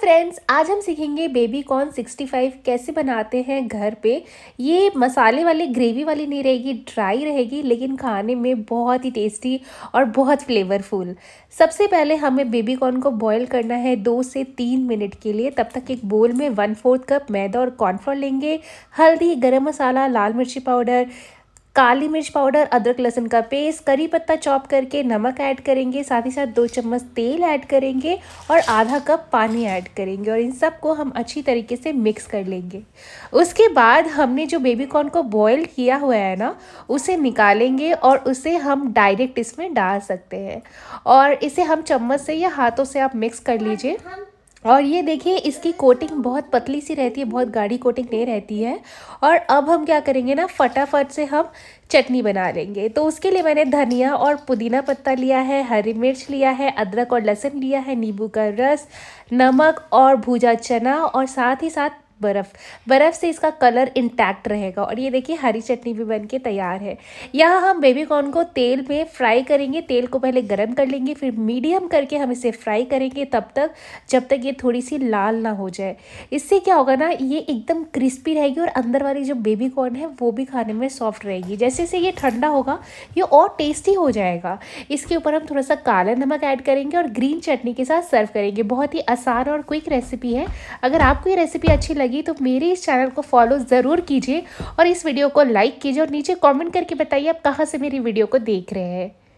friends आज हम सीखेंगे बेबी कॉर्न 65 कैसे बनाते हैं घर पे ये मसाले वाली ग्रेवी वाली नहीं रहेगी ड्राई रहेगी लेकिन खाने में बहुत ही टेस्टी और बहुत फ्लेवरफुल सबसे पहले हमें बेबी कॉर्न को बॉईल करना है दो से तीन मिनट के लिए तब तक एक बोल में वन फोर्थ कप मैदा और कॉर्नफ्लोर लेंगे हल्दी गर्म मसाला लाल मिर्ची पाउडर काली मिर्च पाउडर अदरक लहसुन का पेस्ट करी पत्ता चॉप करके नमक ऐड करेंगे साथ ही साथ दो चम्मच तेल ऐड करेंगे और आधा कप पानी ऐड करेंगे और इन सब को हम अच्छी तरीके से मिक्स कर लेंगे उसके बाद हमने जो बेबी कॉर्न को बॉईल किया हुआ है ना उसे निकालेंगे और उसे हम डायरेक्ट इसमें डाल सकते हैं और इसे हम चम्मच से या हाथों से आप मिक्स कर लीजिए और ये देखिए इसकी कोटिंग बहुत पतली सी रहती है बहुत गाढ़ी कोटिंग नहीं रहती है और अब हम क्या करेंगे ना फटाफट से हम चटनी बना लेंगे तो उसके लिए मैंने धनिया और पुदीना पत्ता लिया है हरी मिर्च लिया है अदरक और लहसुन लिया है नींबू का रस नमक और भूजा चना और साथ ही साथ बर्फ़ बर्फ़ से इसका कलर इंटैक्ट रहेगा और ये देखिए हरी चटनी भी बन के तैयार है यहाँ हम बेबी कॉर्न को तेल में फ्राई करेंगे तेल को पहले गर्म कर लेंगे फिर मीडियम करके हम इसे फ्राई करेंगे तब तक जब तक ये थोड़ी सी लाल ना हो जाए इससे क्या होगा ना ये एकदम क्रिस्पी रहेगी और अंदर वाली जो बेबी कॉर्न है वो भी खाने में सॉफ्ट रहेगी जैसे जैसे ये ठंडा होगा ये और टेस्टी हो जाएगा इसके ऊपर हम थोड़ा सा काला नमक ऐड करेंगे और ग्रीन चटनी के साथ सर्व करेंगे बहुत ही आसान और क्विक रेसिपी है अगर आपको ये रेसिपी अच्छी लगे लगी तो मेरे इस चैनल को फॉलो ज़रूर कीजिए और इस वीडियो को लाइक कीजिए और नीचे कॉमेंट करके बताइए आप कहाँ से मेरी वीडियो को देख रहे हैं